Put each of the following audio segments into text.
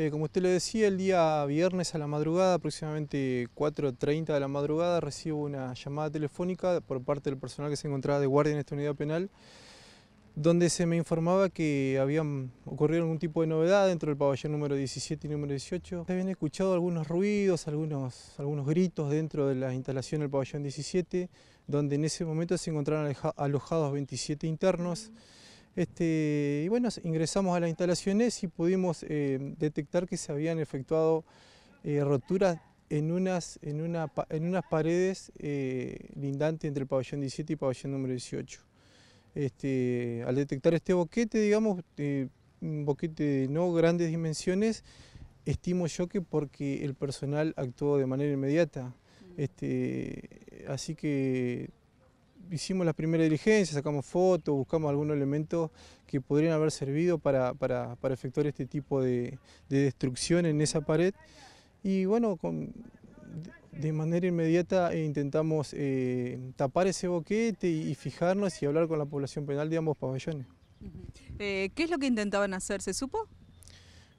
Eh, como usted le decía, el día viernes a la madrugada, aproximadamente 4.30 de la madrugada, recibo una llamada telefónica por parte del personal que se encontraba de guardia en esta unidad penal, donde se me informaba que habían ocurrido algún tipo de novedad dentro del pabellón número 17 y número 18. Se habían escuchado algunos ruidos, algunos, algunos gritos dentro de la instalación del pabellón 17, donde en ese momento se encontraron alojados 27 internos. Este, y bueno, ingresamos a las instalaciones y pudimos eh, detectar que se habían efectuado eh, roturas en unas, en una, en unas paredes eh, lindantes entre el pabellón 17 y el pabellón número 18. Este, al detectar este boquete, digamos, un boquete de no grandes dimensiones, estimo yo que porque el personal actuó de manera inmediata. Mm. Este, así que hicimos las primeras diligencias, sacamos fotos, buscamos algunos elementos que podrían haber servido para, efectuar este tipo de, destrucción en esa pared. Y bueno, con, de manera inmediata intentamos eh, tapar ese boquete y, fijarnos y hablar con la población penal de ambos pabellones. Eh, ¿Qué es lo que intentaban hacer? ¿Se supo?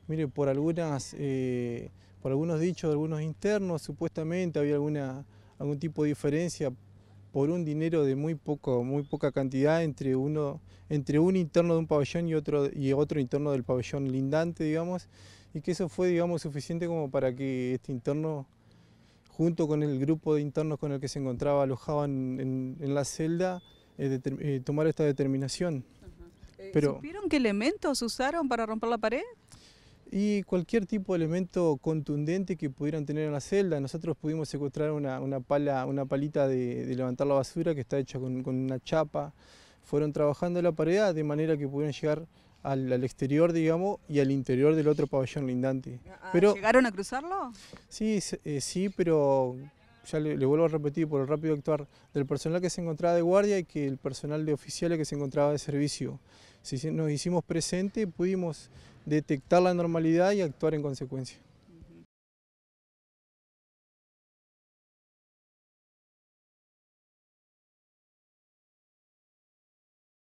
Mire, por algunas, eh, por algunos dichos de algunos internos, supuestamente había alguna, algún tipo de diferencia por un dinero de muy poco, muy poca cantidad entre uno, entre un interno de un pabellón y otro y otro interno del pabellón lindante, digamos, y que eso fue, digamos, suficiente como para que este interno junto con el grupo de internos con el que se encontraba alojado en, la celda, eh, tomara eh, tomar esta determinación. Eh, Pero, ¿Supieron qué elementos usaron para romper la pared? y cualquier tipo de elemento contundente que pudieran tener en la celda. Nosotros pudimos secuestrar una, pala, una palita de, levantar la basura que está hecha con, una chapa. Fueron trabajando la pared de manera que pudieron llegar al, exterior, digamos, y al interior del otro pabellón lindante. Ah, ¿ah, pero, ¿Llegaron a cruzarlo? Sí, eh, sí, pero ya le, vuelvo a repetir por el rápido actuar del personal que se encontraba de guardia y que el personal de oficiales que se encontraba de servicio. Si nos hicimos presente, pudimos detectar la normalidad y actuar en consecuencia.